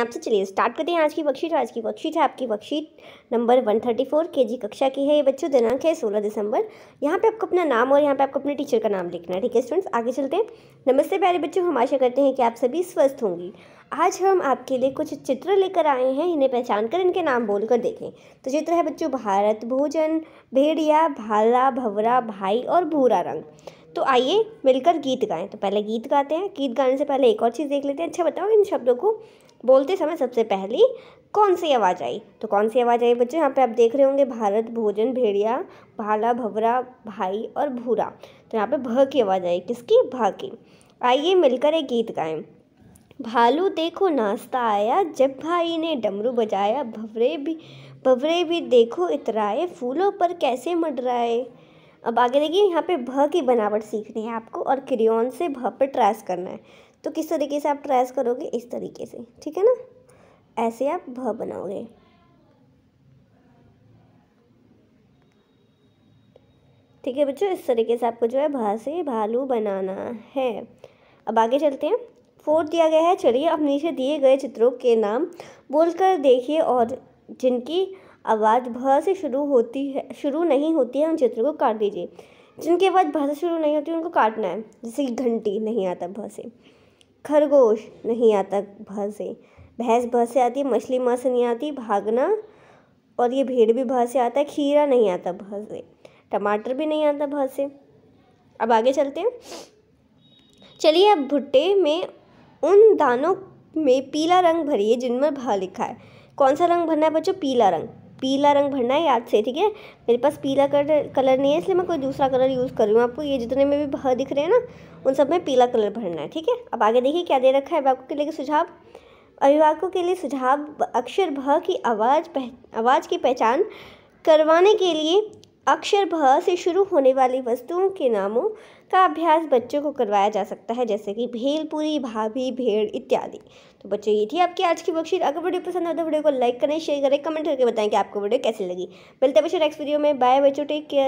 आपसे चलिए स्टार्ट करते हैं आज की वर्कशीट आज की वर्कशीट है आपकी वर्कशीट नंबर 134 केजी कक्षा की है ये बच्चों दिनांक है 16 दिसंबर यहाँ पे आपको अपना नाम और यहाँ पे आपको अपने टीचर का नाम लिखना है ठीक है स्टूडेंट्स आगे चलते हैं नमस्ते प्यारे बच्चों हम आशा करते हैं कि आप सभी स्वस्थ होंगी आज हम आपके लिए कुछ चित्र लेकर आए हैं इन्हें पहचान कर इनके नाम बोलकर देखें तो चित्र है बच्चों भारत भोजन भेड़िया भाला भवरा भाई और भूरा रंग तो आइए मिलकर गीत गाएं तो पहले गीत गाते हैं गीत गाने से पहले एक और चीज़ देख लेते हैं अच्छा बताओ इन शब्दों को बोलते समय सबसे पहली कौन सी आवाज़ आई तो कौन सी आवाज़ आई बच्चे यहाँ पे आप देख रहे होंगे भारत भोजन भेड़िया भाला भवरा भाई और भूरा तो यहाँ पे भ की आवाज़ आई किसकी भा की आइए मिलकर एक गीत गाएं भालू देखो नाश्ता आया जब भाई ने डमरू बजाया भवरे भी भवरे भी देखो इतराए फूलों पर कैसे मडराए अब आगे देखिए यहाँ पे भ की बनावट सीखनी है आपको और क्रियोन से भ पर ट्रैस करना है तो किस तरीके से आप ट्रेस करोगे इस तरीके से ठीक है ना ऐसे आप भ बनाओगे ठीक है बच्चों इस तरीके से आपको जो है भा से भालू बनाना है अब आगे चलते हैं फोर्थ दिया गया है चलिए अब नीचे दिए गए चित्रों के नाम बोलकर देखिए और जिनकी आवाज़ भ से शुरू होती है शुरू नहीं होती है उन चित्रों को काट दीजिए जिनकी आवाज़ भ से शुरू नहीं होती उनको काटना है जैसे कि घंटी नहीं आता भ से खरगोश नहीं आता से भैंस भर से आती मछली म से नहीं आती भागना और ये भेड़ भी भर से आता है खीरा नहीं आता भर से टमाटर भी नहीं आता भर से अब आगे चलते हैं चलिए अब भुट्टे में उन दानों में पीला रंग भरिए जिनमें भा लिखा है कौन सा रंग भरना है बच्चों पीला रंग पीला रंग भरना है याद से ठीक है मेरे पास पीला कलर कलर नहीं है इसलिए मैं कोई दूसरा कलर यूज़ कर रही हूँ आपको ये जितने में भी भ दिख रहे हैं ना उन सब में पीला कलर भरना है ठीक है अब आगे देखिए क्या दे रखा है अभिभावकों के लिए सुझाव अभिभावकों के लिए सुझाव अक्षर भ की आवाज़ आवाज़ की पहचान करवाने के लिए अक्षर भ से शुरू होने वाली वस्तुओं के नामों का अभ्यास बच्चों को करवाया जा सकता है जैसे कि भेलपुरी भाभी भेड़ इत्यादि तो बच्चों ये थी आपकी आज की वर्कशीट अगर वीडियो पसंद आता तो वीडियो को लाइक करें शेयर करें कमेंट करके बताएं कि आपको वीडियो कैसी लगी मिलते हैं बच्चों नेक्स्ट वीडियो में बाय बच्चों टेक केयर